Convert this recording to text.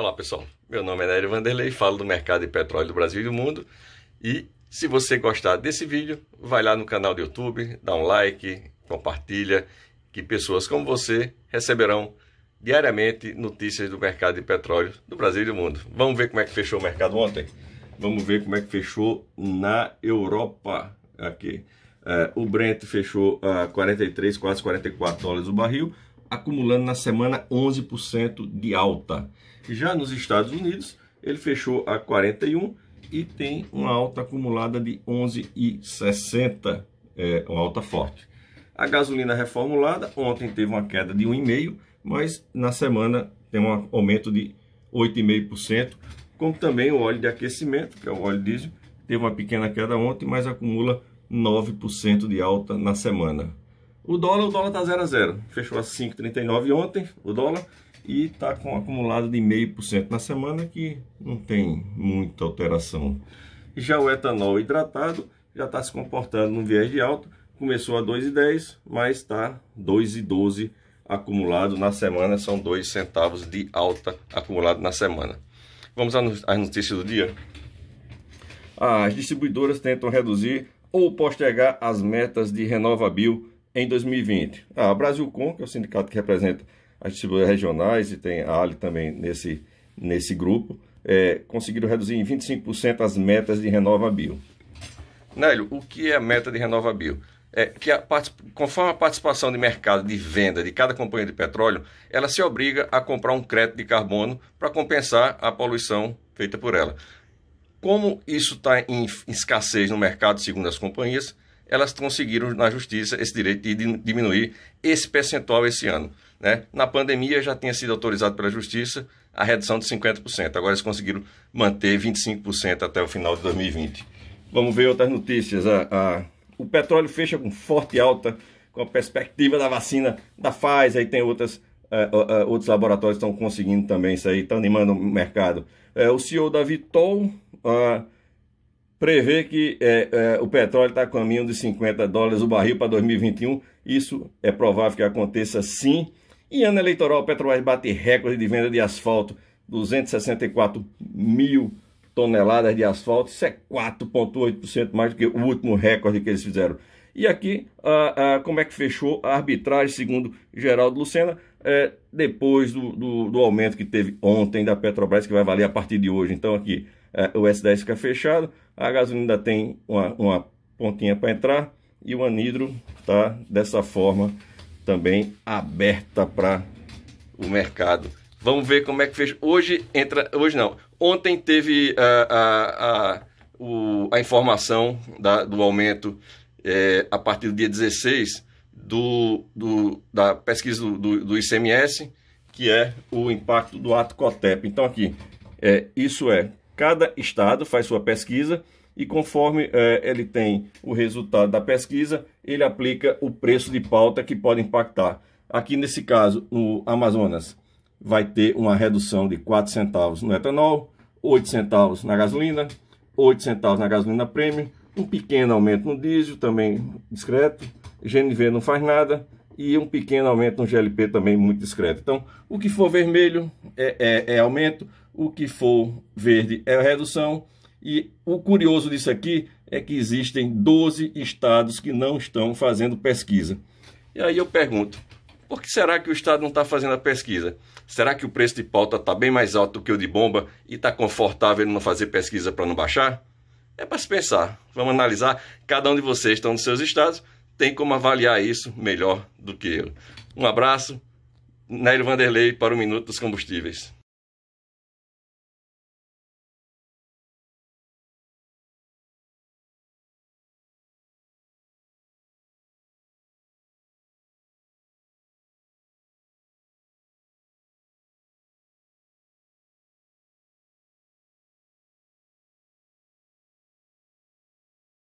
Olá pessoal, meu nome é Nery Vanderlei, falo do mercado de petróleo do Brasil e do mundo. E se você gostar desse vídeo, vai lá no canal do YouTube, dá um like, compartilha, que pessoas como você receberão diariamente notícias do mercado de petróleo do Brasil e do mundo. Vamos ver como é que fechou o mercado ontem? Vamos ver como é que fechou na Europa aqui. É, o Brent fechou a 43, quase 44 dólares o barril acumulando na semana 11% de alta. Já nos Estados Unidos, ele fechou a 41 e tem uma alta acumulada de 11,60, é, uma alta forte. A gasolina reformulada ontem teve uma queda de 1,5, mas na semana tem um aumento de 8,5%, como também o óleo de aquecimento, que é o óleo diesel, teve uma pequena queda ontem, mas acumula 9% de alta na semana. O dólar, o dólar tá 0 a 0. Fechou a 5,39 ontem, o dólar, e tá com um acumulado de 0,5% na semana que não tem muita alteração. Já o etanol hidratado já está se comportando num viés de alta, começou a 2,10, mas está 2,12 acumulado na semana, são 2 centavos de alta acumulado na semana. Vamos às notícias do dia? As distribuidoras tentam reduzir ou postergar as metas de renovabil em 2020? Ah, a Brasilcom, que é o sindicato que representa as distribuidoras regionais e tem a Ali também nesse, nesse grupo, é, conseguiram reduzir em 25% as metas de renovabil. Nélio, o que é a meta de renovabil? É que a, conforme a participação de mercado de venda de cada companhia de petróleo, ela se obriga a comprar um crédito de carbono para compensar a poluição feita por ela. Como isso está em, em escassez no mercado, segundo as companhias, elas conseguiram na justiça esse direito de diminuir esse percentual esse ano. Né? Na pandemia já tinha sido autorizado pela justiça a redução de 50%. Agora eles conseguiram manter 25% até o final de 2020. Vamos ver outras notícias. A, a, o petróleo fecha com forte alta, com a perspectiva da vacina da Pfizer. Aí tem outras, é, é, outros laboratórios que estão conseguindo também isso aí, estão animando o mercado. É, o CEO da Vitol prevê que é, é, o petróleo está a caminho de 50 dólares o barril para 2021. Isso é provável que aconteça sim. E ano eleitoral, o Petrobras bate recorde de venda de asfalto, 264 mil toneladas de asfalto. Isso é 4,8% mais do que o último recorde que eles fizeram. E aqui, ah, ah, como é que fechou a arbitragem, segundo Geraldo Lucena? é, depois do, do, do, aumento que teve ontem da Petrobras, que vai valer a partir de hoje. Então aqui é, o S10 fica fechado, a gasolina ainda tem uma, uma pontinha para entrar e o anidro está dessa forma também aberta para o mercado. Vamos ver como é que fez. Hoje entra. Hoje não. Ontem teve a, é, a, a, o, a informação da, do aumento é, a partir do dia 16 do, do, da pesquisa do, do, do, ICMS, que é o impacto do ato COTEP. Então aqui, é, isso é, cada estado faz sua pesquisa e conforme é, ele tem o resultado da pesquisa, ele aplica o preço de pauta que pode impactar. Aqui nesse caso, no Amazonas, vai ter uma redução de 4 centavos no etanol, 8 centavos na gasolina, 8 centavos na gasolina premium, um pequeno aumento no diesel, também discreto, GNV não faz nada e um pequeno aumento no GLP também muito discreto. Então, o que for vermelho é, é, é aumento, o que for verde é redução. E o curioso disso aqui é que existem 12 estados que não estão fazendo pesquisa. E aí eu pergunto, por que será que o Estado não está fazendo a pesquisa? Será que o preço de pauta está bem mais alto que o de bomba e está confortável em não fazer pesquisa para não baixar? É para se pensar. Vamos analisar. Cada um de vocês está nos seus estados tem como avaliar isso melhor do que eu. Um abraço, Nair Vanderlei, para o Minuto dos Combustíveis.